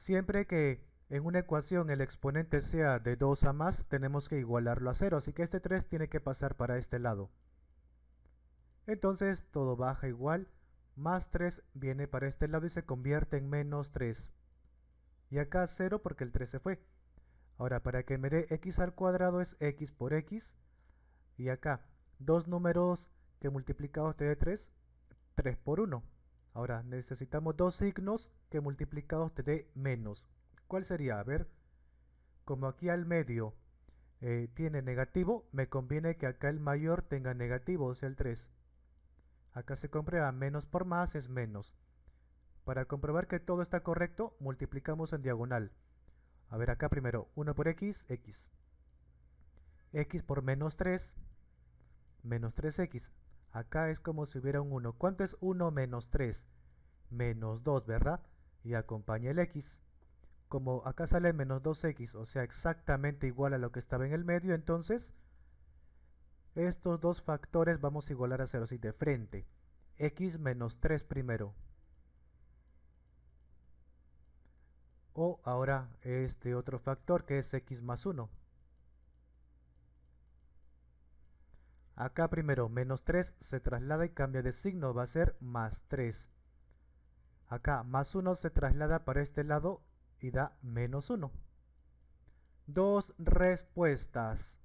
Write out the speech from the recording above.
Siempre que en una ecuación el exponente sea de 2 a más, tenemos que igualarlo a 0, así que este 3 tiene que pasar para este lado. Entonces todo baja igual, más 3 viene para este lado y se convierte en menos 3. Y acá 0 porque el 3 se fue. Ahora, para que me dé x al cuadrado es x por x. Y acá, dos números que multiplicados te este dé 3, 3 por 1. Ahora, necesitamos dos signos que multiplicados te dé menos. ¿Cuál sería? A ver, como aquí al medio eh, tiene negativo, me conviene que acá el mayor tenga negativo, o sea el 3. Acá se comprueba menos por más es menos. Para comprobar que todo está correcto, multiplicamos en diagonal. A ver acá primero, 1 por x, x. x por menos 3, menos 3x. Acá es como si hubiera un 1. ¿Cuánto es 1 menos 3? Menos 2, ¿verdad? Y acompaña el x. Como acá sale menos 2x, o sea, exactamente igual a lo que estaba en el medio, entonces estos dos factores vamos a igualar a 0, así de frente. x menos 3 primero. O ahora este otro factor que es x más 1. Acá primero menos 3 se traslada y cambia de signo, va a ser más 3. Acá más 1 se traslada para este lado y da menos 1. Dos respuestas.